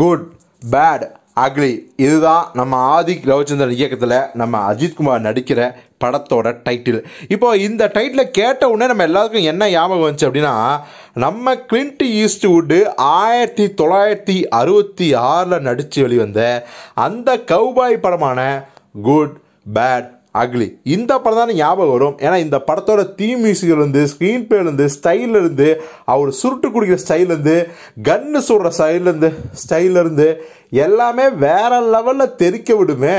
good bad ugly இதுதான் நம்ம ஆதிக் ரவிச்சந்திரன் இயக்கத்தில் நம்ம அஜித்குமார் நடிக்கிற படத்தோட டைட்டில் இப்போ இந்த டைட்டிலை கேட்ட உடனே நம்ம எல்லாருக்கும் என்ன ஞாபகம் வந்துச்சு அப்படின்னா நம்ம கிளின்ட் ஈஸ்ட்வுட்டு ஆயிரத்தி தொள்ளாயிரத்தி அறுபத்தி ஆறில் நடித்து வெளிவந்த அந்த கவுபாய் படமான குட் பேட் அக்லி இந்த படம் தான் ஞாபகம் வரும் ஏன்னா இந்த படத்தோட தீ மியூசிக்லேருந்து ஸ்க்ரீன் பிளேலேருந்து ஸ்டைல்லேருந்து அவர் சுருட்டு குடிக்கிற ஸ்டைல்லேருந்து கன்னு சுடுற ஸ்டைல்லேருந்து ஸ்டைல்லேருந்து எல்லாமே வேற லெவலில் தெரிக்க விடுமே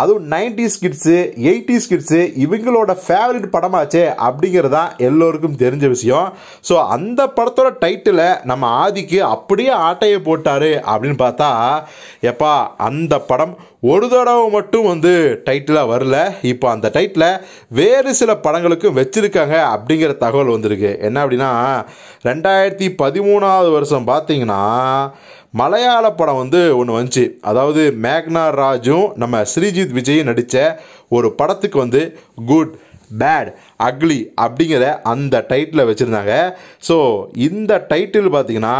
அதுவும் நைன்டிஸ் கிட்ஸு எயிட்டிஸ் கிட்ஸு இவங்களோட ஃபேவரட் படமாச்சே அப்படிங்கிறது தான் எல்லோருக்கும் தெரிஞ்ச விஷயம் ஸோ அந்த படத்தோட டைட்டிலை நம்ம ஆதிக்கு அப்படியே ஆட்டையை போட்டார் அப்படின்னு பார்த்தா எப்பா அந்த படம் ஒரு தடவை மட்டும் வந்து டைட்டிலாக வரல இப்போ அந்த டைட்டில் வேறு சில படங்களுக்கும் வச்சுருக்காங்க அப்படிங்கிற தகவல் வந்திருக்கு என்ன அப்படின்னா ரெண்டாயிரத்தி பதிமூணாவது வருஷம் பார்த்தீங்கன்னா மலையாள படம் வந்து ஒன்று வந்துச்சு அதாவது மேக்னா ராஜும் நம்ம ஸ்ரீஜித் விஜயும் நடித்த ஒரு படத்துக்கு வந்து குட் பேட் அக்லி அப்படிங்கிற அந்த டைட்டில் வச்சுருந்தாங்க ஸோ இந்த டைட்டில் பார்த்திங்கன்னா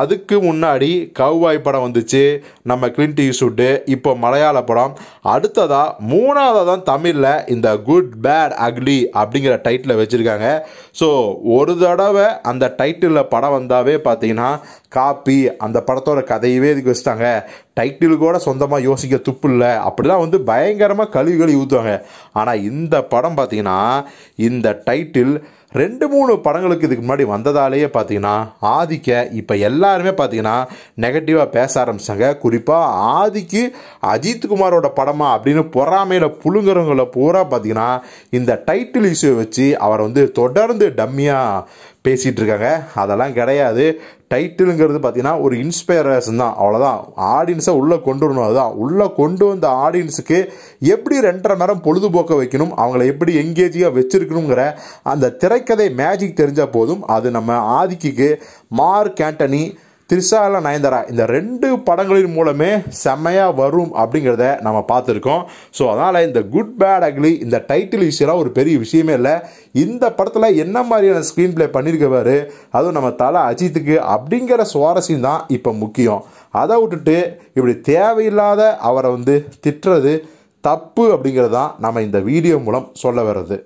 அதுக்கு முன்னாடி கவ்வாய் படம் வந்துச்சு நம்ம கிளின்டி ஷூட்டு இப்போ மலையாள படம் அடுத்ததாக மூணாவதாக தான் தமிழில் இந்த குட் பேட் அக்லி அப்படிங்கிற டைட்டில் வச்சுருக்காங்க ஸோ ஒரு தடவை அந்த டைட்டிலில் படம் வந்தாவே பார்த்தீங்கன்னா காப்பி அந்த படத்தோட கதையவே இதுக்கு வச்சுட்டாங்க டைட்டில் கூட சொந்தமாக யோசிக்க துப்பு இல்லை அப்படிலாம் வந்து பயங்கரமாக கழுவி கழுவி ஊற்றுவாங்க ஆனால் இந்த படம் பார்த்திங்கன்னா இந்த டைட்டில் ரெண்டு மூணு படங்களுக்கு இதுக்கு முன்னாடி வந்ததாலேயே பார்த்தீங்கன்னா ஆதிக்க இப்போ எல்லாருமே பார்த்தீங்கன்னா நெகட்டிவாக பேச ஆரம்பித்தாங்க குறிப்பாக ஆதிக்கு அஜித் குமாரோட படமா அப்படின்னு பொறாமையில் புழுங்குறவங்களை பூரா பார்த்தீங்கன்னா இந்த டைட்டில் இஷ்யூ வச்சு அவரை வந்து தொடர்ந்து டம்மியாக பேசிகிட்டு இருக்காங்க அதெல்லாம் கிடையாது டைட்டிலுங்கிறது பார்த்தீங்கன்னா ஒரு இன்ஸ்பைரேஷன் தான் அவ்வளோதான் ஆடியன்ஸை உள்ளே கொண்டு வரணும் அதுதான் உள்ளே கொண்டு வந்த ஆடியன்ஸுக்கு எப்படி ரெண்டரை நேரம் பொழுதுபோக்க வைக்கணும் அவங்கள எப்படி எங்கேஜியாக வச்சுருக்கணுங்கிற அந்த திரைக்கதை மேஜிக் தெரிஞ்சால் போதும் அது நம்ம ஆதிக்கிக்கு மார்க் ஆண்டனி த்ரிஷா நயன்தாரா இந்த ரெண்டு படங்களின் மூலமே செம்மையாக வரும் அப்படிங்கிறத நம்ம பார்த்துருக்கோம் ஸோ அதனால் இந்த குட் பேட் அக்லி இந்த டைட்டில் இஷ்யூலாம் ஒரு பெரிய விஷயமே இல்லை இந்த படத்தில் என்ன மாதிரியான ஸ்க்ரீன் ப்ளே பண்ணியிருக்கவாரு அதுவும் நம்ம தலை அஜித்துக்கு அப்படிங்கிற சுவாரஸ்யம் தான் இப்போ முக்கியம் அதை விட்டுட்டு இப்படி தேவையில்லாத அவரை வந்து திட்டுறது தப்பு அப்படிங்கிறது தான் நம்ம இந்த வீடியோ மூலம் சொல்ல வர்றது